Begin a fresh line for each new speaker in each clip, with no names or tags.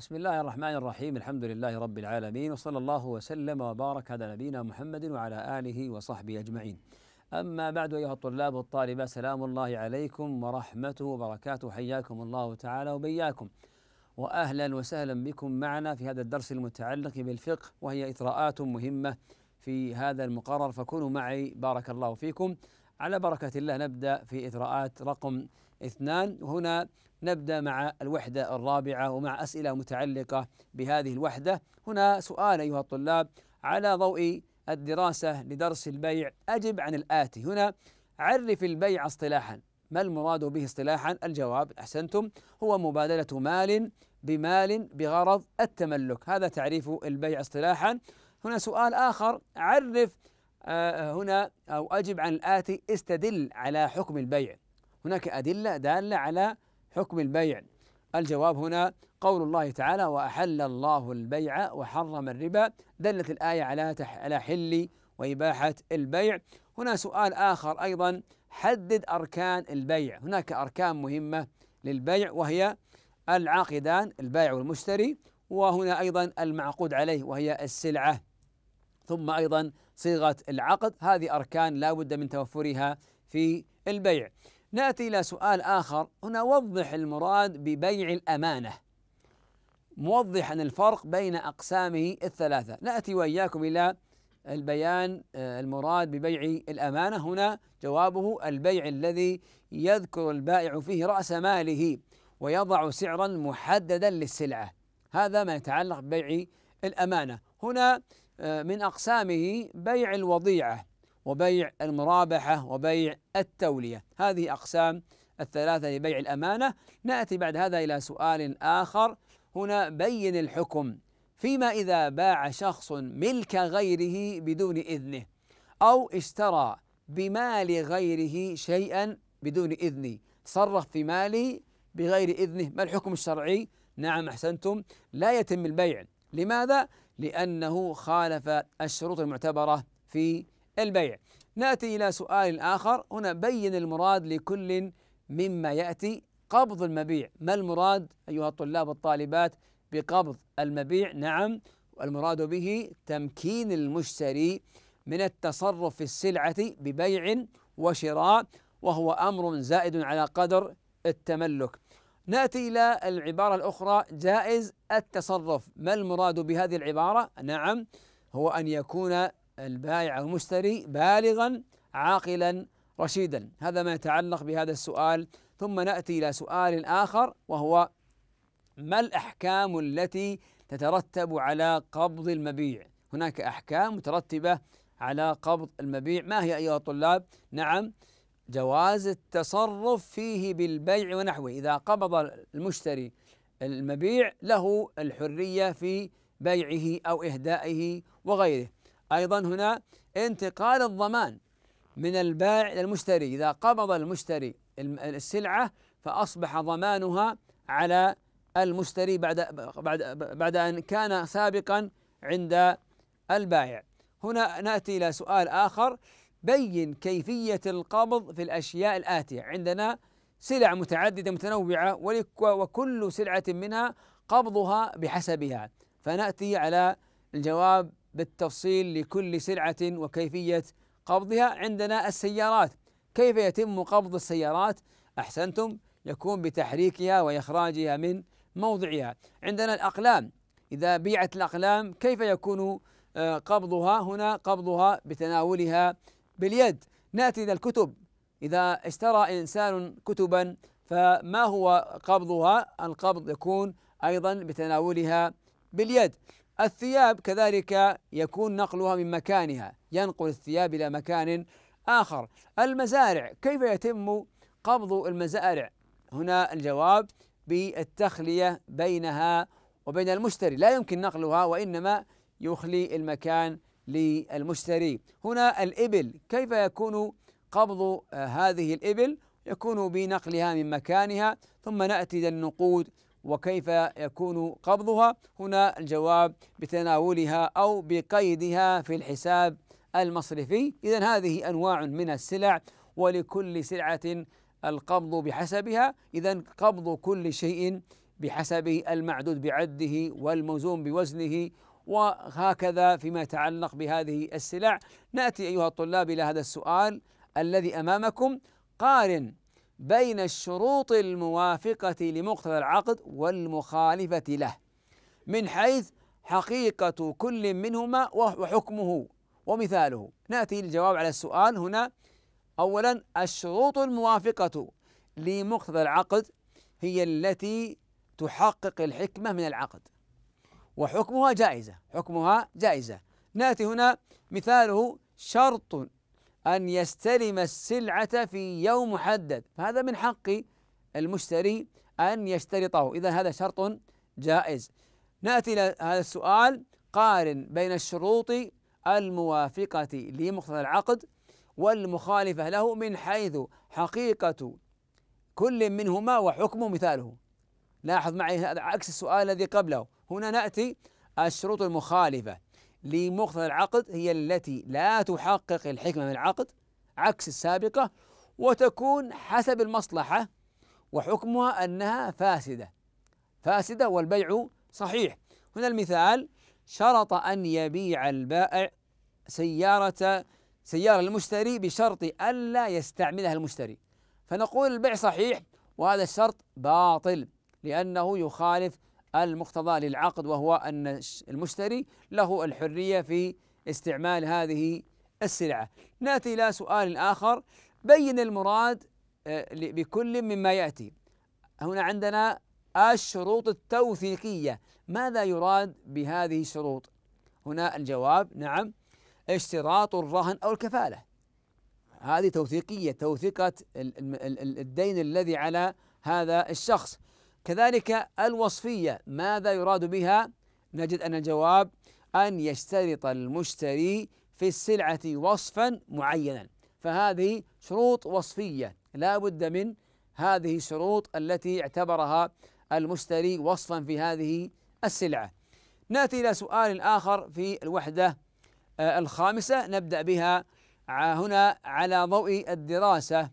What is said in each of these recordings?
بسم الله الرحمن الرحيم الحمد لله رب العالمين وصلى الله وسلم وبارك على نبينا محمد وعلى آله وصحبه أجمعين أما بعد أيها الطلاب والطالبات سلام الله عليكم ورحمته وبركاته حياكم الله تعالى وبياكم وأهلا وسهلا بكم معنا في هذا الدرس المتعلق بالفقه وهي إطراءات مهمة في هذا المقرر فكونوا معي بارك الله فيكم على بركة الله نبدأ في إطراءات رقم اثنان هنا نبدأ مع الوحدة الرابعة ومع أسئلة متعلقة بهذه الوحدة هنا سؤال أيها الطلاب على ضوء الدراسة لدرس البيع أجب عن الآتي هنا عرف البيع اصطلاحا ما المراد به اصطلاحا الجواب أحسنتم هو مبادلة مال بمال بغرض التملك هذا تعريف البيع اصطلاحا هنا سؤال آخر عرف آه، هنا أو أجب عن الآتي استدل على حكم البيع هناك أدلة دالة على حكم البيع الجواب هنا قول الله تعالى وأحل الله البيع وحرم الربا دلت الآية على على حل وإباحة البيع هنا سؤال آخر أيضا حدد أركان البيع هناك أركان مهمة للبيع وهي العاقدان البيع والمشتري وهنا أيضا المعقود عليه وهي السلعة ثم أيضا صيغة العقد هذه أركان لا بد من توفرها في البيع ناتي الى سؤال اخر هنا وضح المراد ببيع الامانه موضحا الفرق بين اقسامه الثلاثه ناتي واياكم الى البيان آه، المراد ببيع الامانه هنا جوابه البيع الذي يذكر البائع فيه راس ماله ويضع سعرا محددا للسلعه هذا ما يتعلق ببيع الامانه هنا آه، من اقسامه بيع الوضيعه وبيع المرابحة وبيع التولية هذه أقسام الثلاثة لبيع الأمانة نأتي بعد هذا إلى سؤال آخر هنا بين الحكم فيما إذا باع شخص ملك غيره بدون إذنه أو اشترى بمال غيره شيئا بدون إذنه تصرف في مالي بغير إذنه ما الحكم الشرعي؟ نعم أحسنتم لا يتم البيع لماذا؟ لأنه خالف الشروط المعتبرة في البيع ناتي الى سؤال اخر هنا بين المراد لكل مما ياتي قبض المبيع ما المراد ايها الطلاب والطالبات بقبض المبيع نعم المراد به تمكين المشتري من التصرف في السلعه ببيع وشراء وهو امر زائد على قدر التملك ناتي الى العباره الاخرى جائز التصرف ما المراد بهذه العباره نعم هو ان يكون البائع أو المشتري بالغا عاقلا رشيدا هذا ما يتعلق بهذا السؤال ثم نأتي إلى سؤال آخر وهو ما الأحكام التي تترتب على قبض المبيع هناك أحكام مترتبة على قبض المبيع ما هي أيها الطلاب نعم جواز التصرف فيه بالبيع ونحوه إذا قبض المشتري المبيع له الحرية في بيعه أو إهدائه وغيره أيضا هنا انتقال الضمان من البائع إلى المشتري إذا قبض المشتري السلعة فأصبح ضمانها على المشتري بعد بعد بعد أن كان سابقا عند البائع هنا نأتي إلى سؤال آخر بين كيفية القبض في الأشياء الآتية عندنا سلع متعددة متنوعة وكل سلعة منها قبضها بحسبها فنأتي على الجواب بالتفصيل لكل سلعة وكيفية قبضها عندنا السيارات كيف يتم قبض السيارات أحسنتم يكون بتحريكها وإخراجها من موضعها عندنا الأقلام إذا بيعت الأقلام كيف يكون آه، قبضها هنا قبضها بتناولها باليد نأتي إلى الكتب إذا اشترى إنسان كتبا فما هو قبضها القبض يكون أيضا بتناولها باليد الثياب كذلك يكون نقلها من مكانها ينقل الثياب إلى مكان آخر المزارع كيف يتم قبض المزارع هنا الجواب بالتخلية بينها وبين المشتري لا يمكن نقلها وإنما يخلي المكان للمشتري هنا الإبل كيف يكون قبض هذه الإبل يكون بنقلها من مكانها ثم نأتي للنقود وكيف يكون قبضها هنا الجواب بتناولها أو بقيدها في الحساب المصرفي إذا هذه أنواع من السلع ولكل سلعة القبض بحسبها إذا قبض كل شيء بحسبه المعدود بعده والموزون بوزنه وهكذا فيما يتعلق بهذه السلع ناتي ايها الطلاب الى هذا السؤال الذي امامكم قارن بين الشروط الموافقة لمقتضى العقد والمخالفة له من حيث حقيقة كل منهما وحكمه ومثاله نأتي للجواب على السؤال هنا أولا الشروط الموافقة لمقتضى العقد هي التي تحقق الحكمة من العقد وحكمها جائزة حكمها جائزة نأتي هنا مثاله شرط أن يستلم السلعة في يوم محدد فهذا من حق المشتري أن يشترطه إذا هذا شرط جائز نأتي إلى هذا السؤال قارن بين الشروط الموافقة لمقتضى العقد والمخالفة له من حيث حقيقة كل منهما وحكم مثاله لاحظ معي هذا عكس السؤال الذي قبله هنا نأتي الشروط المخالفة لمقتضى العقد هي التي لا تحقق الحكمة من العقد عكس السابقة وتكون حسب المصلحة وحكمها أنها فاسدة فاسدة والبيع صحيح هنا المثال شرط أن يبيع البائع سيارة سيارة المشتري بشرط ألا يستعملها المشتري فنقول البيع صحيح وهذا الشرط باطل لأنه يخالف المقتضى للعقد وهو أن المشتري له الحرية في استعمال هذه السلعة نأتي إلى سؤال آخر بين المراد آه، بكل مما يأتي هنا عندنا الشروط التوثيقية ماذا يراد بهذه الشروط هنا الجواب نعم اشتراط الرهن أو الكفالة هذه توثيقية توثيقة الدين الذي على هذا الشخص كذلك الوصفية ماذا يراد بها؟ نجد أن الجواب أن يشترط المشتري في السلعة وصفا معينا فهذه شروط وصفية لا بد من هذه الشروط التي اعتبرها المشتري وصفا في هذه السلعة ناتي إلى سؤال آخر في الوحدة آه، الخامسة نبدأ بها آه، هنا على ضوء الدراسة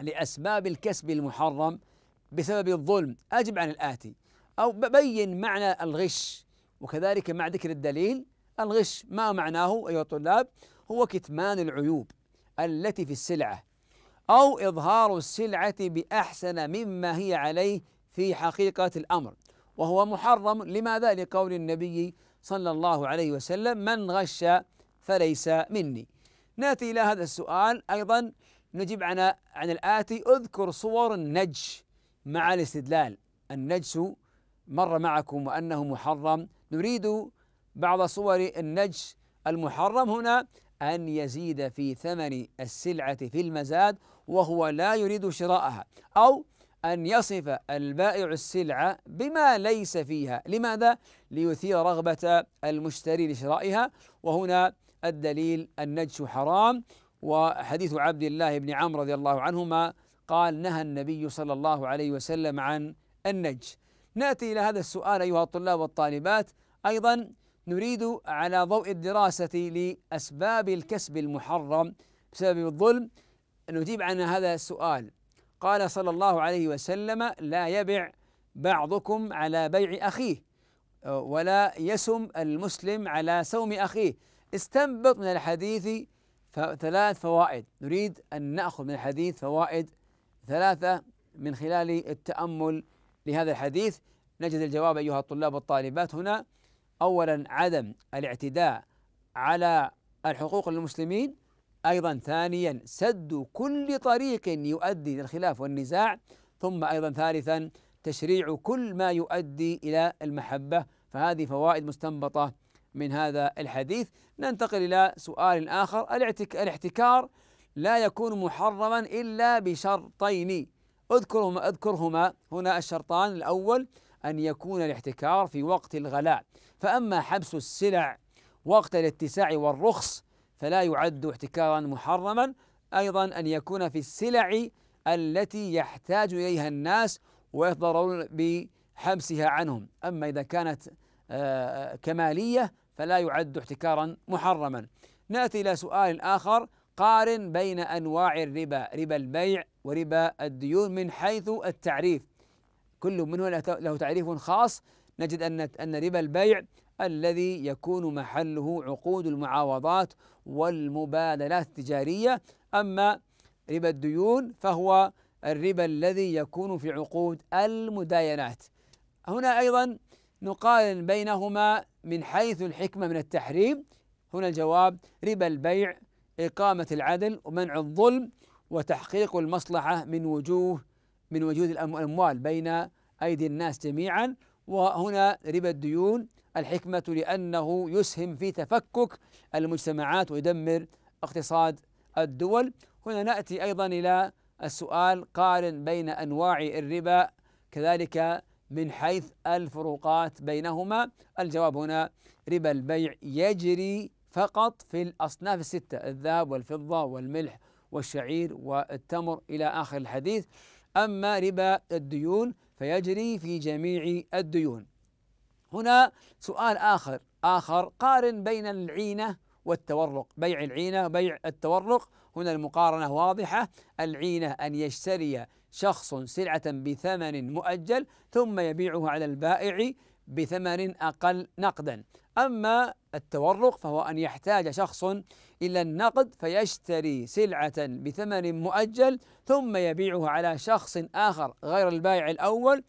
لأسباب الكسب المحرم بسبب الظلم أجب عن الآتي أو بين معنى الغش وكذلك مع ذكر الدليل الغش ما معناه أيها الطلاب هو كتمان العيوب التي في السلعة أو إظهار السلعة بأحسن مما هي عليه في حقيقة الأمر وهو محرم لماذا لقول النبي صلى الله عليه وسلم من غش فليس مني ناتي إلى هذا السؤال أيضا نجيب عن عن الآتي اذكر صور النجش مع الاستدلال النجس مر معكم وأنه محرم نريد بعض صور النجس المحرم هنا أن يزيد في ثمن السلعة في المزاد وهو لا يريد شراءها أو أن يصف البائع السلعة بما ليس فيها لماذا؟ ليثير رغبة المشتري لشرائها وهنا الدليل النجس حرام وحديث عبد الله بن عمرو رضي الله عنهما قال نهى النبي صلى الله عليه وسلم عن النج ناتي الى هذا السؤال ايها الطلاب والطالبات ايضا نريد على ضوء الدراسه لاسباب الكسب المحرم بسبب الظلم نجيب عن هذا السؤال قال صلى الله عليه وسلم لا يبع بعضكم على بيع اخيه ولا يسم المسلم على سوم اخيه استنبط من الحديث ثلاث فوائد نريد ان ناخذ من الحديث فوائد ثلاثة من خلال التأمل لهذا الحديث نجد الجواب أيها الطلاب والطالبات هنا أولا عدم الاعتداء على الحقوق للمسلمين أيضا ثانيا سد كل طريق يؤدي إلى الخلاف والنزاع ثم أيضا ثالثا تشريع كل ما يؤدي إلى المحبة فهذه فوائد مستنبطة من هذا الحديث ننتقل إلى سؤال آخر الاحتكار لا يكون محرما إلا بشرطين اذكرهما اذكرهما هنا الشرطان الأول أن يكون الاحتكار في وقت الغلاء فأما حبس السلع وقت الاتساع والرخص فلا يعد احتكارا محرما أيضا أن يكون في السلع التي يحتاج إليها الناس ويضطرون بحبسها عنهم أما إذا كانت آه، آه، كمالية فلا يعد احتكارا محرما نأتي إلى سؤال آخر قارن بين انواع الربا ربا البيع وربا الديون من حيث التعريف كل منه له تعريف خاص نجد ان ان ربا البيع الذي يكون محله عقود المعاوضات والمبادلات التجاريه اما ربا الديون فهو الربا الذي يكون في عقود المداينات هنا ايضا نقارن بينهما من حيث الحكمه من التحريم هنا الجواب ربا البيع إقامة العدل ومنع الظلم وتحقيق المصلحة من وجوه من وجود الأموال بين أيدي الناس جميعا وهنا ربا الديون الحكمة لأنه يسهم في تفكك المجتمعات ويدمر اقتصاد الدول هنا نأتي أيضا إلى السؤال قارن بين أنواع الربا كذلك من حيث الفروقات بينهما الجواب هنا ربا البيع يجري فقط في الأصناف الستة الذهب والفضة والملح والشعير والتمر إلى آخر الحديث أما ربا الديون فيجري في جميع الديون هنا سؤال آخر آخر قارن بين العينة والتورق بيع العينة وبيع التورق هنا المقارنة واضحة العينة أن يشتري شخص سلعة بثمن مؤجل ثم يبيعه على البائع بثمن أقل نقدا أما التورق فهو أن يحتاج شخص إلى النقد فيشتري سلعة بثمن مؤجل ثم يبيعه على شخص آخر غير البائع الأول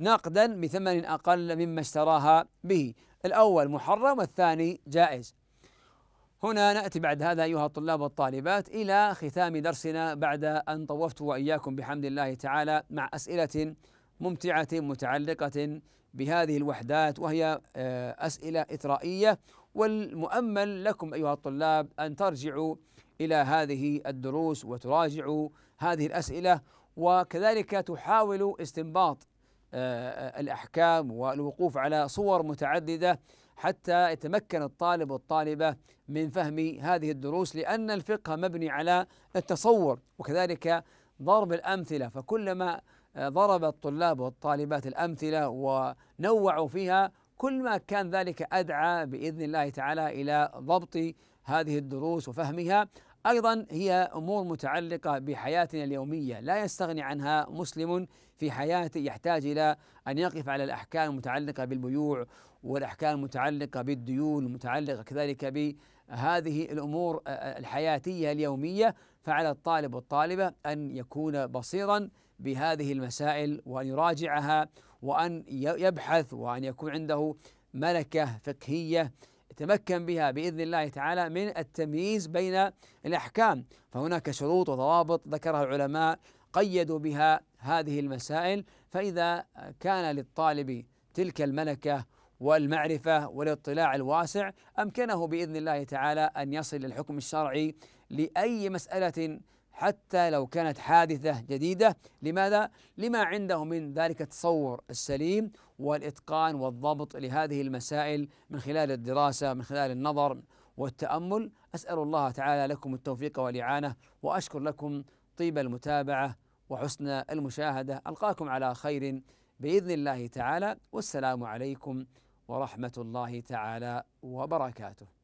نقدا بثمن أقل مما اشتراها به الأول محرم والثاني جائز هنا نأتي بعد هذا أيها الطلاب والطالبات إلى ختام درسنا بعد أن طوفت وإياكم بحمد الله تعالى مع أسئلة ممتعة متعلقة بهذه الوحدات وهي آه، أسئلة إثرائية والمؤمل لكم ايها الطلاب ان ترجعوا الى هذه الدروس وتراجعوا هذه الاسئله وكذلك تحاولوا استنباط آه، آه، الاحكام والوقوف على صور متعدده حتى يتمكن الطالب والطالبه من فهم هذه الدروس لان الفقه مبني على التصور وكذلك ضرب الامثله فكلما آه، ضرب الطلاب والطالبات الامثله ونوعوا فيها كل ما كان ذلك أدعى بإذن الله تعالى إلى ضبط هذه الدروس وفهمها ايضا هي امور متعلقه بحياتنا اليوميه لا يستغني عنها مسلم في حياته يحتاج الى ان يقف على الاحكام المتعلقه بالبيوع والاحكام المتعلقه بالديون المتعلقه كذلك بهذه الامور الحياتيه اليوميه فعلى الطالب والطالبه ان يكون بصيرا بهذه المسائل وان يراجعها وأن يبحث وأن يكون عنده ملكة فقهية يتمكن بها باذن الله تعالى من التمييز بين الاحكام، فهناك شروط وضوابط ذكرها العلماء قيدوا بها هذه المسائل، فاذا كان للطالب تلك الملكه والمعرفه والاطلاع الواسع امكنه باذن الله تعالى ان يصل للحكم الشرعي لاي مساله حتى لو كانت حادثة جديدة لماذا؟ لما عنده من ذلك التصور السليم والإتقان والضبط لهذه المسائل من خلال الدراسة من خلال النظر والتأمل أسأل الله تعالى لكم التوفيق والإعانة وأشكر لكم طيب المتابعة وحسن المشاهدة ألقاكم على خير بإذن الله تعالى والسلام عليكم ورحمة الله تعالى وبركاته